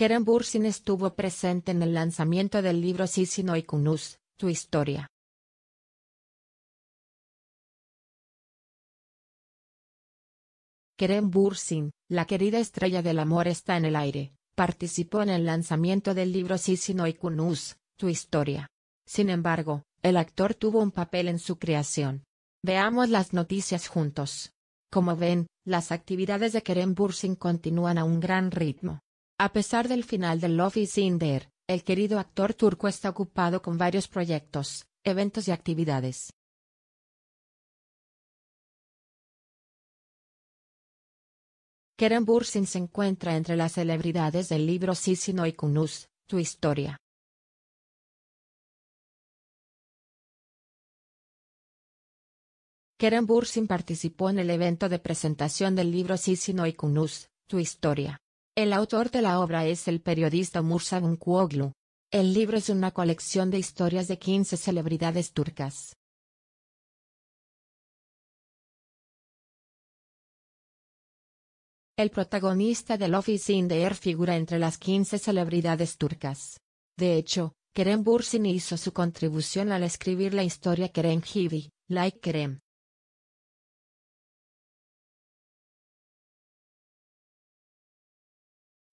Kerem Bursin estuvo presente en el lanzamiento del libro Sisino y Kunus, Tu Historia. Kerem Bursin, la querida estrella del amor está en el aire, participó en el lanzamiento del libro Sisino y Kunus, Tu Historia. Sin embargo, el actor tuvo un papel en su creación. Veamos las noticias juntos. Como ven, las actividades de Kerem Bursin continúan a un gran ritmo. A pesar del final de Love is in There, el querido actor turco está ocupado con varios proyectos, eventos y actividades. Kerem Bursin se encuentra entre las celebridades del libro Sisino y Tu historia. Kerem Bursin participó en el evento de presentación del libro Sisino y Tu historia. El autor de la obra es el periodista Mursagun Kuoglu. El libro es una colección de historias de 15 celebridades turcas. El protagonista del Office in the Air figura entre las 15 celebridades turcas. De hecho, Kerem Bursin hizo su contribución al escribir la historia Kerem Hivi, Like Kerem.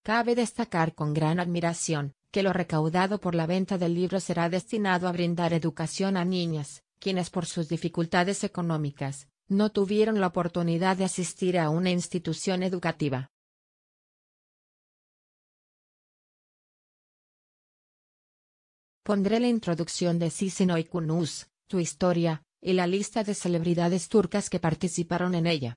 Cabe destacar con gran admiración que lo recaudado por la venta del libro será destinado a brindar educación a niñas, quienes por sus dificultades económicas, no tuvieron la oportunidad de asistir a una institución educativa. Pondré la introducción de Sisino y tu historia, y la lista de celebridades turcas que participaron en ella.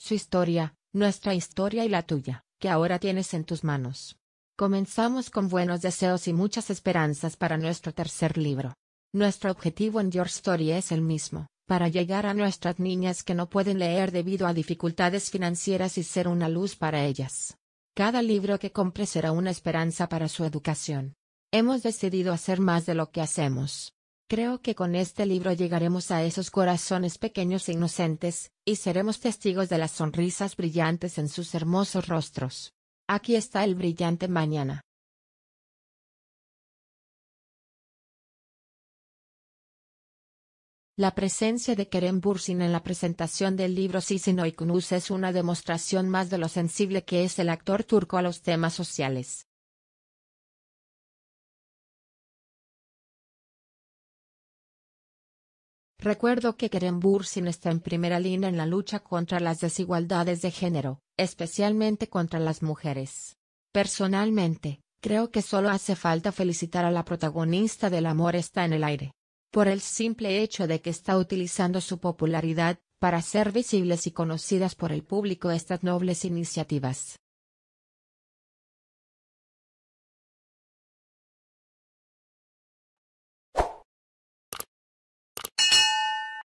su historia, nuestra historia y la tuya, que ahora tienes en tus manos. Comenzamos con buenos deseos y muchas esperanzas para nuestro tercer libro. Nuestro objetivo en Your Story es el mismo, para llegar a nuestras niñas que no pueden leer debido a dificultades financieras y ser una luz para ellas. Cada libro que compre será una esperanza para su educación. Hemos decidido hacer más de lo que hacemos. Creo que con este libro llegaremos a esos corazones pequeños e inocentes, y seremos testigos de las sonrisas brillantes en sus hermosos rostros. Aquí está el brillante mañana. La presencia de Kerem Bursin en la presentación del libro Sisino Kunus es una demostración más de lo sensible que es el actor turco a los temas sociales. Recuerdo que Keren Bursin está en primera línea en la lucha contra las desigualdades de género, especialmente contra las mujeres. Personalmente, creo que solo hace falta felicitar a la protagonista del amor está en el aire. Por el simple hecho de que está utilizando su popularidad, para ser visibles y conocidas por el público estas nobles iniciativas.